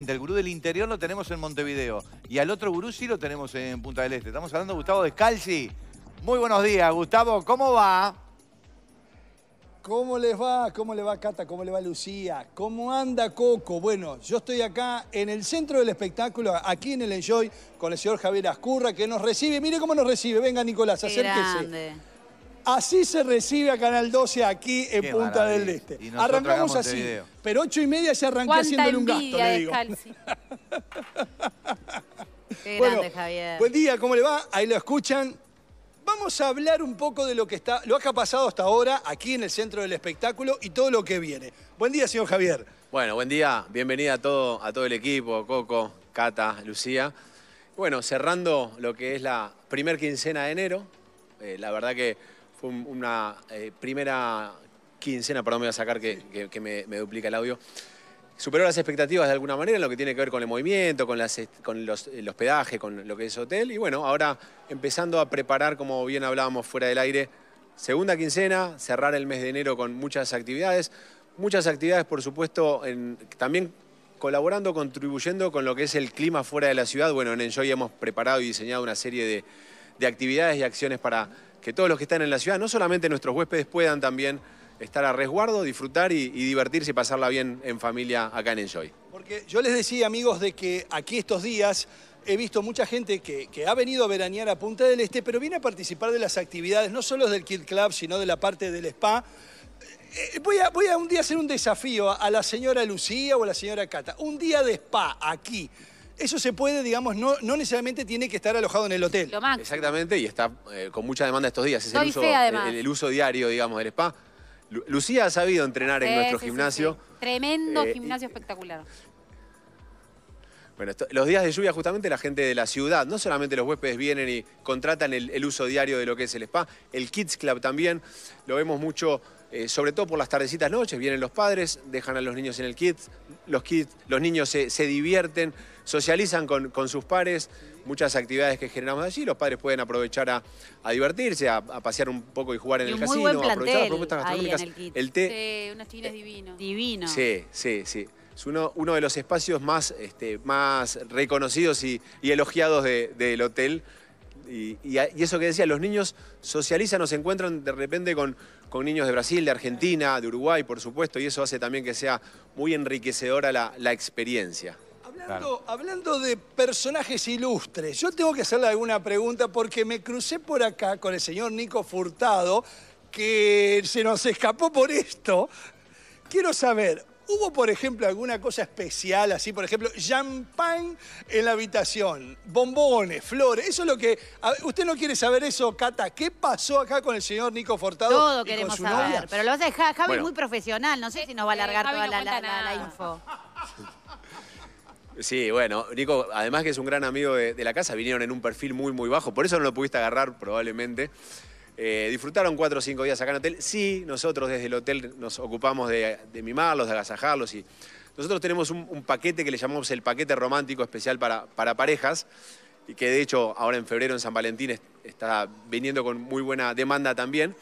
Del gurú del interior lo tenemos en Montevideo y al otro gurú sí lo tenemos en Punta del Este. Estamos hablando de Gustavo Descalzi. Muy buenos días, Gustavo. ¿Cómo va? ¿Cómo les va? ¿Cómo le va Cata? ¿Cómo le va Lucía? ¿Cómo anda Coco? Bueno, yo estoy acá en el centro del espectáculo, aquí en el Enjoy, con el señor Javier Ascurra, que nos recibe. Mire cómo nos recibe. Venga, Nicolás, acérquese. Así se recibe a Canal 12 aquí en Punta del Este. Arrancamos así, pero ocho y media se arranqué haciéndole un gasto, le digo. Qué bueno, Javier. Buen día, ¿cómo le va? Ahí lo escuchan. Vamos a hablar un poco de lo que está, lo que ha pasado hasta ahora aquí en el Centro del Espectáculo y todo lo que viene. Buen día, señor Javier. Bueno, buen día. Bienvenida a todo, a todo el equipo, Coco, Cata, Lucía. Bueno, cerrando lo que es la primer quincena de enero, eh, la verdad que fue una eh, primera quincena, perdón, me voy a sacar que, me, duplica el audio. Superó las expectativas de alguna manera en lo que tiene que ver con el movimiento, con, los, el hospedaje, con lo que es hotel. Y bueno, ahora empezando a preparar, como bien hablábamos fuera del aire, segunda quincena, cerrar el mes de enero con muchas actividades. Muchas actividades, por supuesto, también colaborando, contribuyendo con lo que es el clima fuera de la ciudad. Bueno, en Enjoy hemos preparado y diseñado una serie de actividades y acciones para que todos los que están en la ciudad, no solamente nuestros huéspedes, puedan también estar a resguardo, disfrutar y, divertirse y pasarla bien en familia acá en Enjoy. Porque yo les decía, amigos, de que aquí estos días he visto mucha gente que, ha venido a veranear a Punta del Este, pero viene a participar de las actividades, no solo del Kid Club, sino de la parte del spa. Eh, voy a, voy a un día hacer un desafío a la señora Lucía o a la señora Cata. Un día de spa aquí eso se puede, digamos, no, necesariamente tiene que estar alojado en el hotel. Exactamente, y está eh, con mucha demanda estos días. Es el uso, diario, digamos, del spa. Lucía ha sabido entrenar en nuestro gimnasio. Tremendo eh, gimnasio espectacular. Bueno, los días de lluvia justamente la gente de la ciudad, no solamente los huéspedes vienen y contratan el, uso diario de lo que es el spa, el Kids Club también, lo vemos mucho, eh, sobre todo por las tardecitas noches, vienen los padres, dejan a los niños en el Kids, los, kids, los niños se divierten, socializan con, sus pares, muchas actividades que generamos allí, los padres pueden aprovechar a, divertirse, a, pasear un poco y jugar en el casino, aprovechar las propuestas gastronómicas, el, el, té. unas chinas divinos. Divino. Sí, sí, sí es uno, de los espacios más, este, más reconocidos y, elogiados del hotel. Y, eso que decía, los niños socializan o se encuentran de repente con, niños de Brasil, de Argentina, de Uruguay, por supuesto, y eso hace también que sea muy enriquecedora la experiencia. Hablando, de personajes ilustres, yo tengo que hacerle alguna pregunta porque me crucé por acá con el señor Nico Furtado, que se nos escapó por esto. Quiero saber, ¿hubo, por ejemplo, alguna cosa especial, así, por ejemplo, champagne en la habitación, bombones, flores? Eso es lo que... ¿Usted no quiere saber eso, Cata? ¿Qué pasó acá con el señor Nico Furtado? Todo queremos saber, pero lo vas a dejar, Javi es muy profesional, no sé si nos va a alargar eh, toda la, la info. Sí, bueno, Nico, además que es un gran amigo de, la casa, vinieron en un perfil muy, muy bajo, por eso no lo pudiste agarrar probablemente. Eh, disfrutaron cuatro o cinco días acá en el hotel. Sí, nosotros desde el hotel nos ocupamos de, mimarlos, de agasajarlos. Y nosotros tenemos un, paquete que le llamamos el paquete romántico especial para, parejas y que de hecho ahora en febrero en San Valentín está viniendo con muy buena demanda también.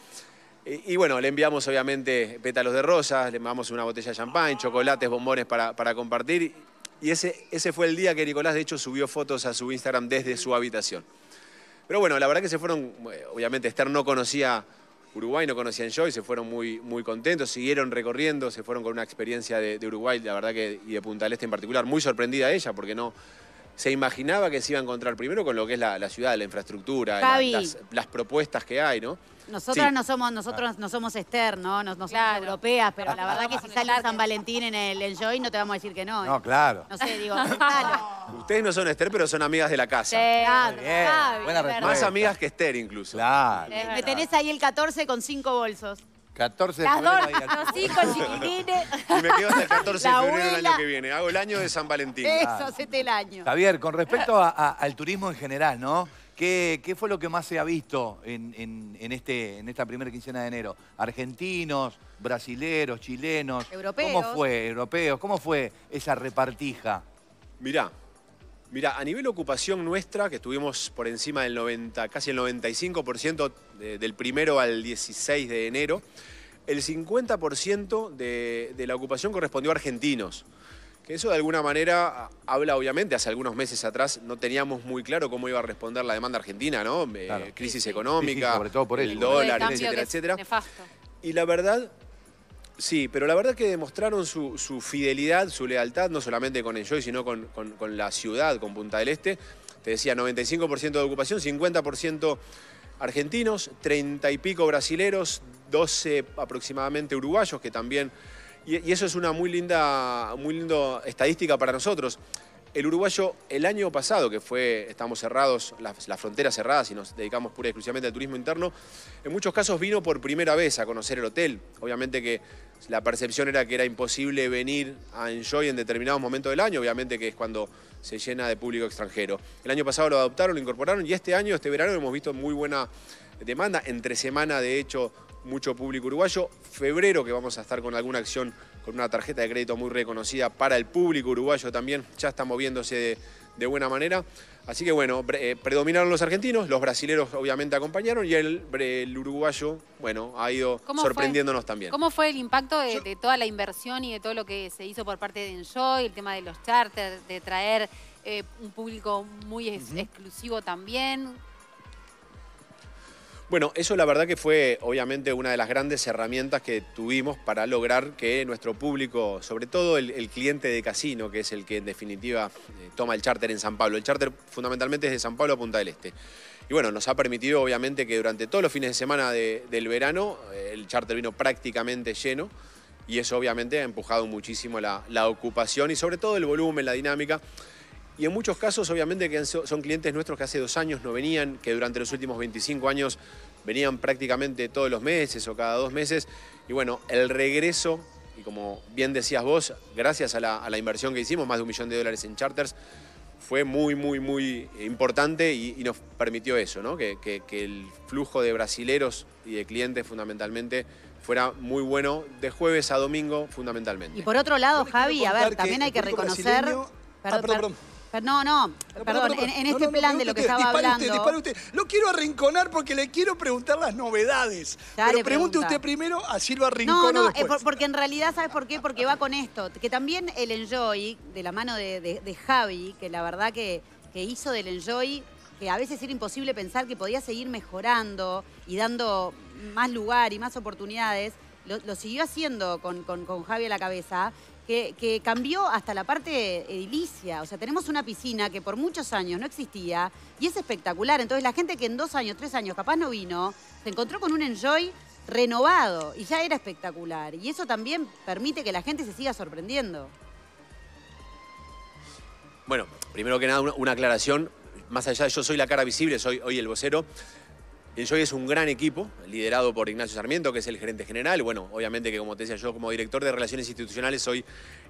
Y, bueno, le enviamos obviamente pétalos de rosas, le mandamos una botella de champán, chocolates, bombones para compartir y ese, ese fue el día que Nicolás, de hecho, subió fotos a su Instagram desde su habitación. Pero bueno, la verdad que se fueron, eh, obviamente Esther no conocía Uruguay, no conocían yo y se fueron muy, muy contentos, siguieron recorriendo, se fueron con una experiencia de, de Uruguay, la verdad que, y de Punta del Este en particular, muy sorprendida ella, porque no, se imaginaba que se iba a encontrar primero con lo que es la, ciudad, la infraestructura, las, propuestas que hay, ¿no? Nosotras no somos, nosotros no somos Esther, ¿no? No, somos europeas, pero la verdad que si sale San Valentín en el Enjoy no te vamos a decir que no. ¿eh? No, claro. No sé, digo, Ustedes no son Esther, pero son amigas de la casa. Sí, Más amigas que Esther incluso. Claro. Me tenés ahí el 14 con cinco bolsos. 14 de Las febrero. dos, Y me quedo hasta el 14 de febrero del año que viene. Hago el año de San Valentín. Eso, hacete el año. Javier, con respecto al turismo en general, ¿no? ¿Qué, qué fue lo que más se ha visto en, en- este, en esta primera quincena de enero? Argentinos, brasileros, chilenos. Europeos. ¿Cómo fue? Europeos. ¿Cómo fue esa repartija? Mirá, Mira, a nivel ocupación nuestra, que estuvimos por encima del 90, casi el 95% del primero al 16 de enero, el 50% de, la ocupación correspondió a argentinos. Que eso de alguna manera ah, habla, obviamente, hace algunos meses atrás no teníamos muy claro cómo iba a responder la demanda argentina, ¿no? crisis económica, el, dólar, etcétera, etcétera. Y la verdad Sí, pero la verdad que demostraron su, fidelidad, su lealtad, no solamente con el Enjoy, sino con, la ciudad, con Punta del Este. Te decía, 95% de ocupación, 50% argentinos, 30 y pico brasileros, 12 aproximadamente uruguayos, que también... Y, eso es una muy linda, muy estadística para nosotros. El uruguayo, el año pasado, que fue, estamos cerrados, las, fronteras cerradas y nos dedicamos pura y exclusivamente al turismo interno, en muchos casos vino por primera vez a conocer el hotel. Obviamente que la percepción era que era imposible venir a Enjoy en determinados momentos del año, obviamente que es cuando se llena de público extranjero. El año pasado lo adoptaron, lo incorporaron y este año, este verano, hemos visto muy buena demanda. Entre semana, de hecho, mucho público uruguayo. Febrero que vamos a estar con alguna acción con una tarjeta de crédito muy reconocida para el público uruguayo también. Ya está moviéndose de, buena manera. Así que bueno, eh, predominaron los argentinos, los brasileros obviamente acompañaron y el, uruguayo, bueno, ha ido sorprendiéndonos también. ¿Cómo fue el impacto de, toda la inversión y de todo lo que se hizo por parte de Enjoy, el tema de los charters, de traer eh, un público muy exclusivo también? Bueno, eso la verdad que fue obviamente una de las grandes herramientas que tuvimos para lograr que nuestro público, sobre todo el, cliente de casino, que es el que en definitiva eh, toma el charter en San Pablo, el charter fundamentalmente es de San Pablo a Punta del Este. Y bueno, nos ha permitido obviamente que durante todos los fines de semana del verano eh, el charter vino prácticamente lleno y eso obviamente ha empujado muchísimo la, la ocupación y sobre todo el volumen, la dinámica. Y en muchos casos, obviamente, que son clientes nuestros que hace dos años no venían, que durante los últimos 25 años venían prácticamente todos los meses o cada dos meses. Y bueno, el regreso, y como bien decías vos, gracias a la, inversión que hicimos, más de un millón de dólares en charters, fue muy, muy, muy importante y, nos permitió eso, ¿no? Que, el flujo de brasileros y de clientes fundamentalmente fuera muy bueno de jueves a domingo fundamentalmente. Y por otro lado, Javi, a ver, también hay que reconocer... Ah, perdón, perdón. No, no, perdón, en, este plan de lo que estaba hablando... Usted, dispare usted. Lo quiero arrinconar porque le quiero preguntar las novedades. Pero pregunte usted primero, así lo arrincono No, no, porque en realidad, ¿sabes por qué? Porque va con esto. Que también el Enjoy, de la mano de, de, Javi, que la verdad que, que hizo del Enjoy que a veces era imposible pensar que podía seguir mejorando y dando más lugar y más oportunidades, lo, siguió haciendo con, con, con Javi a la cabeza que, cambió hasta la parte edilicia. O sea, tenemos una piscina que por muchos años no existía y es espectacular. Entonces la gente que en dos años, tres años capaz no vino, se encontró con un enjoy renovado y ya era espectacular. Y eso también permite que la gente se siga sorprendiendo. Bueno, primero que nada, una, una aclaración. Más allá de yo soy la cara visible, soy hoy el vocero. El Joy es un gran equipo, liderado por Ignacio Sarmiento, que es el gerente general. Bueno, obviamente que como te decía yo, como director de Relaciones Institucionales, soy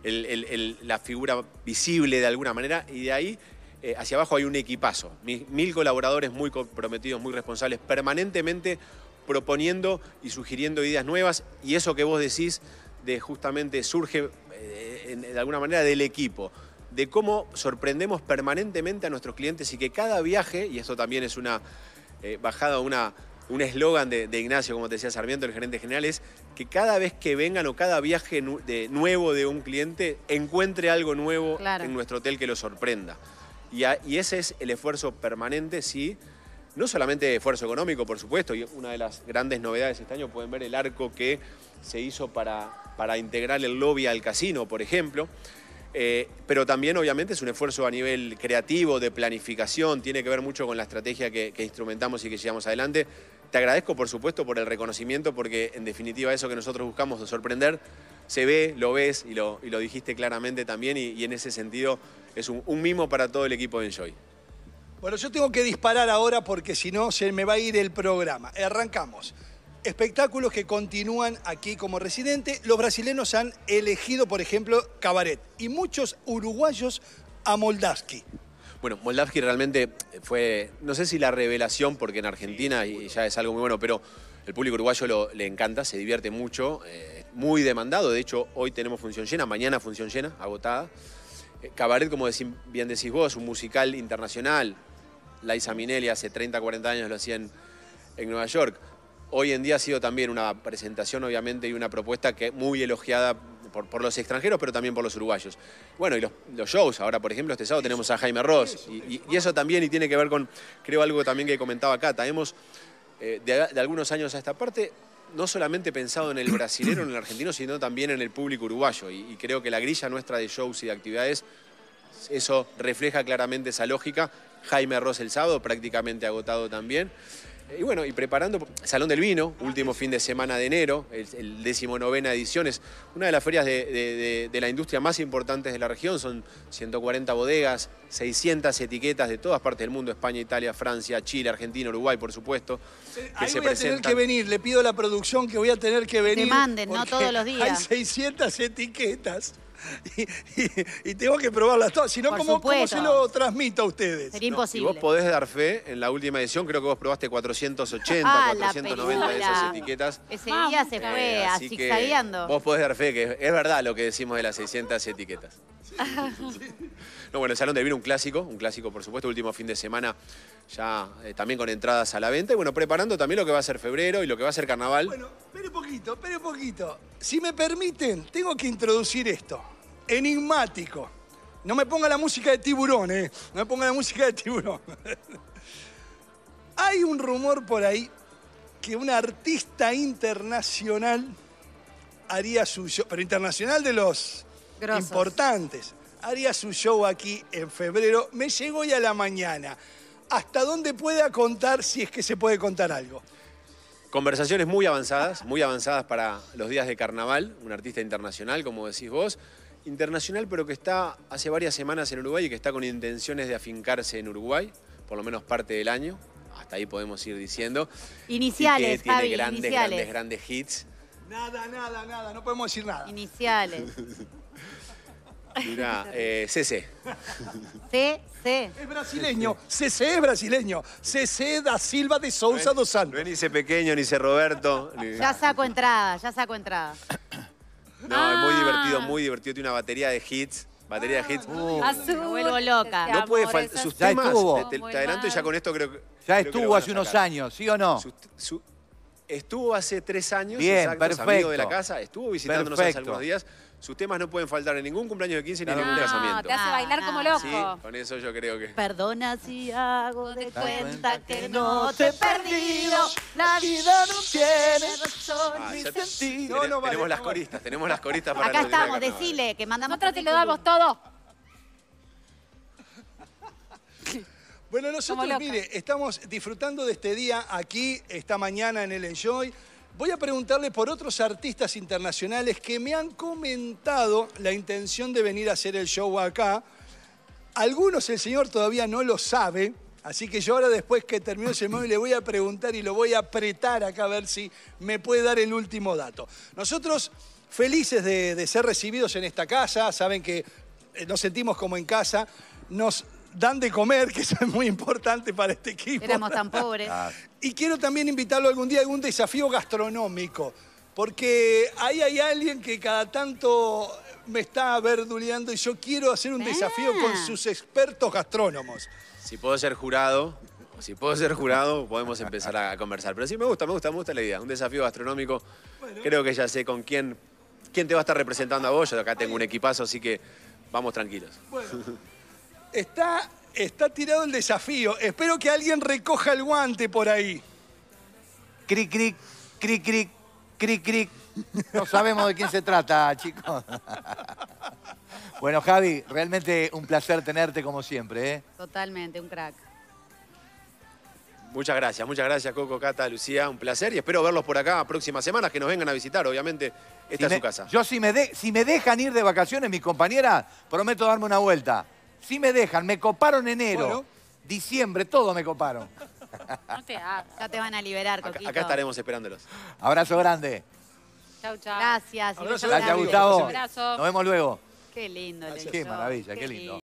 la figura visible de alguna manera. Y de ahí eh, hacia abajo hay un equipazo. Mil, colaboradores muy comprometidos, muy responsables, permanentemente proponiendo y sugiriendo ideas nuevas. Y eso que vos decís de justamente surge eh, de alguna manera del equipo de cómo sorprendemos permanentemente a nuestros clientes y que cada viaje, y esto también es una eh, bajado una, un eslogan de, Ignacio, como te decía Sarmiento, el gerente general, es que cada vez que vengan o cada viaje de, nuevo de un cliente encuentre algo nuevo en nuestro hotel que lo sorprenda. Y, ese es el esfuerzo permanente, sí. No solamente esfuerzo económico, por supuesto, y una de las grandes novedades este año pueden ver el arco que se hizo para, para integrar el lobby al casino, por ejemplo. Eh, pero también, obviamente, es un esfuerzo a nivel creativo, de planificación, tiene que ver mucho con la estrategia que, instrumentamos y que llevamos adelante. Te agradezco, por supuesto, por el reconocimiento, porque en definitiva eso que nosotros buscamos de sorprender, se ve, lo ves y lo, lo dijiste claramente también, y, en ese sentido es un mimo para todo el equipo de Enjoy. Bueno, yo tengo que disparar ahora porque si no se me va a ir el programa. Arrancamos espectáculos que continúan aquí como residente. Los brasileños han elegido, por ejemplo, Cabaret y muchos uruguayos a Moldavsky. Bueno, Moldavsky realmente fue, no sé si la revelación, porque en Argentina y ya es algo muy bueno, pero el público uruguayo lo, le encanta, se divierte mucho, eh, muy demandado. De hecho, hoy tenemos función llena, mañana función llena, agotada. Eh, Cabaret, como bien decís vos, un musical internacional. Laisa Minelli hace 30, 40 años lo hacían en Nueva York hoy en día ha sido también una presentación, obviamente, y una propuesta que muy elogiada por, los extranjeros, pero también por los uruguayos. Bueno, y los, shows, ahora por ejemplo, este sábado tenemos a Jaime Ross, y, eso también, y tiene que ver con, creo, algo también que comentaba Cata, hemos, eh, de, algunos años a esta parte, no solamente pensado en el brasilero, en el argentino, sino también en el público uruguayo, y, y creo que la grilla nuestra de shows y de actividades eso refleja claramente esa lógica. Jaime Ross el sábado, prácticamente agotado también. Y bueno, y preparando Salón del Vino, último fin de semana de enero, el, décimo novena edición, es una de las ferias de, la industria más importantes de la región, son 140 bodegas, 600 etiquetas de todas partes del mundo, España, Italia, Francia, Chile, Argentina, Uruguay, por supuesto, que se voy a tener que venir, le pido la producción que voy a tener que venir. Que manden, no todos los días. Hay 600 etiquetas. y, tengo que probarlas todas. Si no, ¿cómo, se lo transmito a ustedes? Sería imposible. Y vos podés dar fe, en la última edición creo que vos probaste 480, 490 ah, de esas etiquetas. Ese día se fue eh, así que Vos podés dar fe, que es, verdad lo que decimos de las 600 etiquetas. No, bueno, el Salón de Vino, un clásico, un clásico por supuesto, último fin de semana ya eh, también con entradas a la venta. Y bueno, preparando también lo que va a ser febrero y lo que va a ser carnaval. Bueno, espere un poquito, espere un poquito. Si me permiten, tengo que introducir esto enigmático. No me ponga la música de tiburón, ¿eh? No me ponga la música de tiburón. Hay un rumor por ahí que un artista internacional haría su show, pero internacional de los importantes, haría su show aquí en febrero. Me llegó ya a la mañana. ¿Hasta dónde pueda contar, si es que se puede contar algo? Conversaciones muy avanzadas, muy avanzadas para los días de carnaval, un artista internacional, como decís vos internacional, pero que está hace varias semanas en Uruguay y que está con intenciones de afincarse en Uruguay, por lo menos parte del año. Hasta ahí podemos ir diciendo. Iniciales, y que tiene grandes, grandes, grandes hits. Nada, nada, nada, no podemos decir nada. Iniciales. Mira, CC. CC. Es brasileño, CC es brasileño. CC da Silva de Sousa dos Santos. No es ni pequeño, ni dice Roberto. Ya saco entrada, ya saco entrada. No, es muy divertido, ah. muy divertido. Tiene una batería de hits. Batería de ah. hits. Uh. Azul. Ah, Me vuelvo loca. No puede faltar. Sus temas, estuvo. Te, adelanto y ya con esto creo que. Ya estuvo hace unos años, ¿sí o no? estuvo hace tres años, Bien, perfecto. amigo de la casa. Estuvo visitándonos hace algunos días sus temas no pueden faltar en ningún cumpleaños de 15 ni en ningún casamiento. te hace bailar como ah, loco. Sí, con eso yo creo que... Perdona si hago de cuenta que no te he perdido. La vida no tiene razón ah, ni sentido. tenemos las coristas, tenemos las coristas para... Acá estamos, decile que mandamos... Nosotros te lo damos todo. Bueno, nosotros, mire, estamos disfrutando de este día aquí, esta mañana en el Enjoy. Voy a preguntarle por otros artistas internacionales que me han comentado la intención de venir a hacer el show acá. Algunos el señor todavía no lo sabe, así que yo ahora después que termine ese móvil le voy a preguntar y lo voy a apretar acá a ver si me puede dar el último dato. Nosotros felices de, de ser recibidos en esta casa, saben que eh, nos sentimos como en casa, nos dan de comer, que eso es muy importante para este equipo. Éramos tan pobres. Y quiero también invitarlo algún día a un desafío gastronómico, porque ahí hay alguien que cada tanto me está verduleando y yo quiero hacer un desafío con ah. sus expertos gastrónomos. Si puedo ser jurado, si puedo ser jurado, podemos empezar a conversar. Pero sí, me gusta, me gusta, me gusta la idea. Un desafío gastronómico. Creo que ya sé con quién, quién te va a estar representando a vos. Yo acá tengo un equipazo, así que vamos tranquilos. Bueno. Está, está tirado el desafío. Espero que alguien recoja el guante por ahí. Cric, cric, cric, cric, cric, No sabemos de quién se trata, chicos. Bueno, Javi, realmente un placer tenerte como siempre. ¿eh? Totalmente, un crack. Muchas gracias, muchas gracias Coco, Cata, Lucía, un placer y espero verlos por acá próximas semanas, que nos vengan a visitar, obviamente, esta es su casa. Yo si me, si me dejan ir de vacaciones, mi compañera, prometo darme una vuelta. Si me dejan, me coparon enero, diciembre, todo me coparon. No te hagas. Ya te van a liberar, Coquito. Acá, estaremos esperándolos. Abrazo grande. Chau, chau. Gracias. gracias, Gustavo. Abrazo. Nos vemos luego. Qué lindo. Qué maravilla, qué lindo.